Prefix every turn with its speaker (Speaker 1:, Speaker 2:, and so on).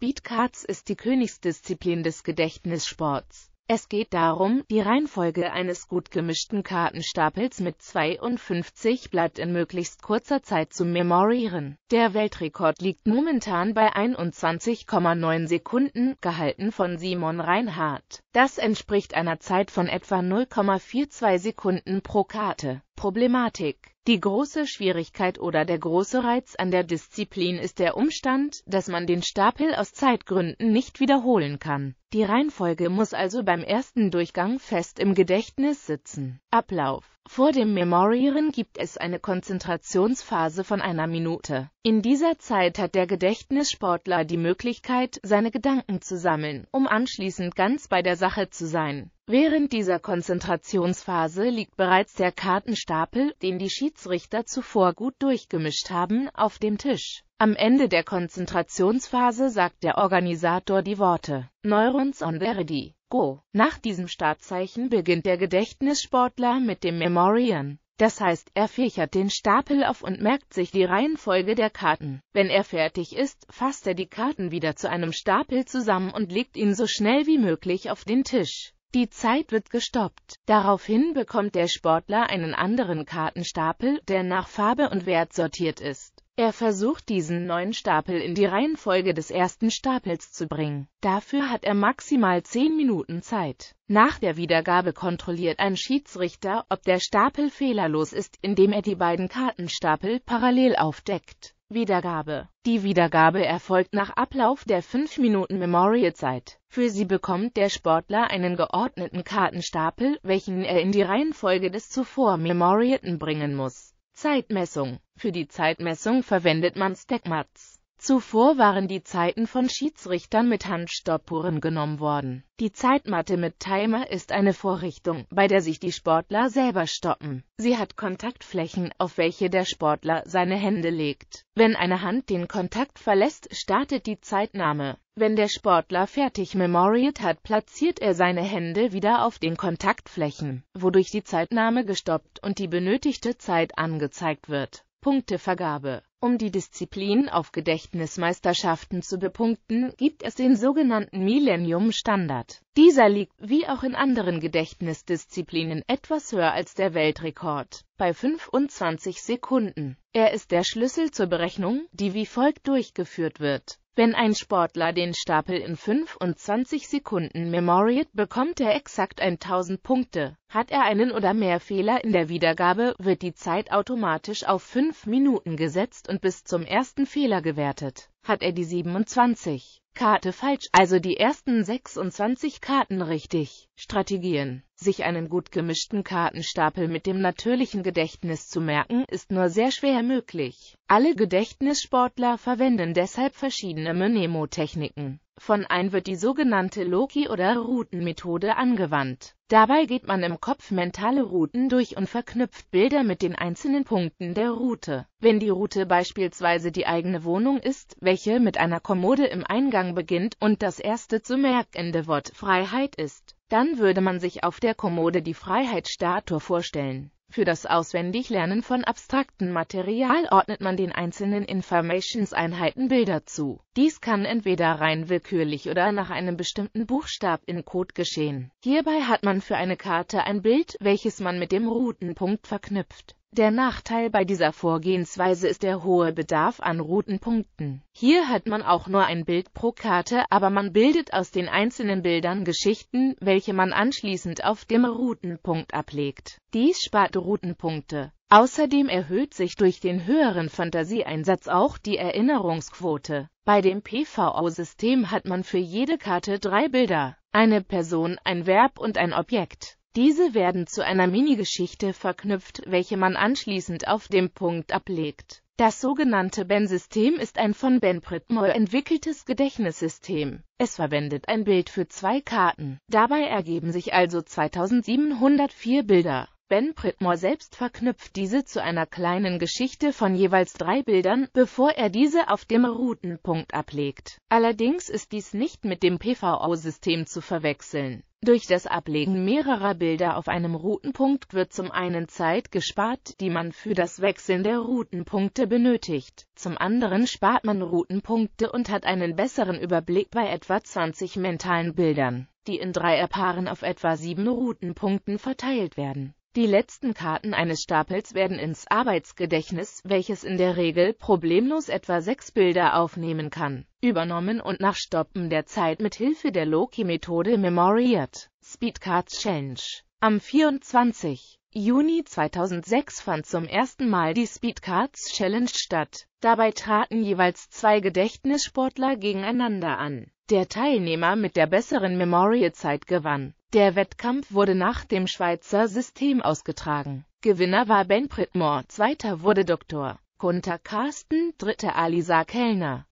Speaker 1: Speedcards ist die Königsdisziplin des Gedächtnissports. Es geht darum, die Reihenfolge eines gut gemischten Kartenstapels mit 52 Blatt in möglichst kurzer Zeit zu memorieren. Der Weltrekord liegt momentan bei 21,9 Sekunden, gehalten von Simon Reinhardt. Das entspricht einer Zeit von etwa 0,42 Sekunden pro Karte. Problematik Die große Schwierigkeit oder der große Reiz an der Disziplin ist der Umstand, dass man den Stapel aus Zeitgründen nicht wiederholen kann. Die Reihenfolge muss also beim ersten Durchgang fest im Gedächtnis sitzen. Ablauf Vor dem Memorieren gibt es eine Konzentrationsphase von einer Minute. In dieser Zeit hat der Gedächtnissportler die Möglichkeit, seine Gedanken zu sammeln, um anschließend ganz bei der Sache Sache zu sein. Während dieser Konzentrationsphase liegt bereits der Kartenstapel, den die Schiedsrichter zuvor gut durchgemischt haben, auf dem Tisch. Am Ende der Konzentrationsphase sagt der Organisator die Worte Neurons on the ready, go. Nach diesem Startzeichen beginnt der Gedächtnissportler mit dem Memorian. Das heißt, er fächert den Stapel auf und merkt sich die Reihenfolge der Karten. Wenn er fertig ist, fasst er die Karten wieder zu einem Stapel zusammen und legt ihn so schnell wie möglich auf den Tisch. Die Zeit wird gestoppt. Daraufhin bekommt der Sportler einen anderen Kartenstapel, der nach Farbe und Wert sortiert ist. Er versucht diesen neuen Stapel in die Reihenfolge des ersten Stapels zu bringen. Dafür hat er maximal 10 Minuten Zeit. Nach der Wiedergabe kontrolliert ein Schiedsrichter, ob der Stapel fehlerlos ist, indem er die beiden Kartenstapel parallel aufdeckt. Wiedergabe. Die Wiedergabe erfolgt nach Ablauf der 5 Minuten Memorialzeit. Für sie bekommt der Sportler einen geordneten Kartenstapel, welchen er in die Reihenfolge des zuvor Memorialten bringen muss. Zeitmessung für die Zeitmessung verwendet man Stegmats. Zuvor waren die Zeiten von Schiedsrichtern mit Handstoppuhren genommen worden. Die Zeitmatte mit Timer ist eine Vorrichtung, bei der sich die Sportler selber stoppen. Sie hat Kontaktflächen, auf welche der Sportler seine Hände legt. Wenn eine Hand den Kontakt verlässt, startet die Zeitnahme. Wenn der Sportler fertig memoriert hat, platziert er seine Hände wieder auf den Kontaktflächen, wodurch die Zeitnahme gestoppt und die benötigte Zeit angezeigt wird. Punktevergabe. Um die Disziplin auf Gedächtnismeisterschaften zu bepunkten, gibt es den sogenannten Millennium Standard. Dieser liegt, wie auch in anderen Gedächtnisdisziplinen, etwas höher als der Weltrekord, bei 25 Sekunden. Er ist der Schlüssel zur Berechnung, die wie folgt durchgeführt wird wenn ein Sportler den Stapel in 25 Sekunden memoriert, bekommt er exakt 1000 Punkte. Hat er einen oder mehr Fehler in der Wiedergabe, wird die Zeit automatisch auf 5 Minuten gesetzt und bis zum ersten Fehler gewertet. Hat er die 27 Karte falsch, also die ersten 26 Karten richtig, Strategien sich einen gut gemischten Kartenstapel mit dem natürlichen Gedächtnis zu merken, ist nur sehr schwer möglich. Alle Gedächtnissportler verwenden deshalb verschiedene Mnemotechniken. Von ein wird die sogenannte Loki- oder Routenmethode angewandt. Dabei geht man im Kopf mentale Routen durch und verknüpft Bilder mit den einzelnen Punkten der Route. Wenn die Route beispielsweise die eigene Wohnung ist, welche mit einer Kommode im Eingang beginnt und das erste zu merkende Wort Freiheit ist, dann würde man sich auf der Kommode die Freiheitsstatue vorstellen. Für das Auswendiglernen von abstrakten Material ordnet man den einzelnen Informationseinheiten Bilder zu. Dies kann entweder rein willkürlich oder nach einem bestimmten Buchstab in Code geschehen. Hierbei hat man für eine Karte ein Bild, welches man mit dem Routenpunkt verknüpft. Der Nachteil bei dieser Vorgehensweise ist der hohe Bedarf an Routenpunkten. Hier hat man auch nur ein Bild pro Karte, aber man bildet aus den einzelnen Bildern Geschichten, welche man anschließend auf dem Routenpunkt ablegt. Dies spart Routenpunkte. Außerdem erhöht sich durch den höheren Fantasieeinsatz auch die Erinnerungsquote. Bei dem PVO-System hat man für jede Karte drei Bilder, eine Person, ein Verb und ein Objekt. Diese werden zu einer Minigeschichte verknüpft, welche man anschließend auf dem Punkt ablegt. Das sogenannte Ben-System ist ein von Ben Pritmore entwickeltes Gedächtnissystem. Es verwendet ein Bild für zwei Karten. Dabei ergeben sich also 2704 Bilder. Ben Pritmore selbst verknüpft diese zu einer kleinen Geschichte von jeweils drei Bildern, bevor er diese auf dem Routenpunkt ablegt. Allerdings ist dies nicht mit dem PVO-System zu verwechseln. Durch das Ablegen mehrerer Bilder auf einem Routenpunkt wird zum einen Zeit gespart, die man für das Wechseln der Routenpunkte benötigt. Zum anderen spart man Routenpunkte und hat einen besseren Überblick bei etwa 20 mentalen Bildern, die in drei Paaren auf etwa sieben Routenpunkten verteilt werden. Die letzten Karten eines Stapels werden ins Arbeitsgedächtnis, welches in der Regel problemlos etwa sechs Bilder aufnehmen kann, übernommen und nach Stoppen der Zeit mit Hilfe der Loki-Methode memoriert. Speedcard Change Am 24. Juni 2006 fand zum ersten Mal die Speedcards Challenge statt. Dabei traten jeweils zwei Gedächtnissportler gegeneinander an. Der Teilnehmer mit der besseren Memoriezeit gewann. Der Wettkampf wurde nach dem Schweizer System ausgetragen. Gewinner war Ben Pritmore, zweiter wurde Dr. Gunther Carsten, dritter Alisa Kellner.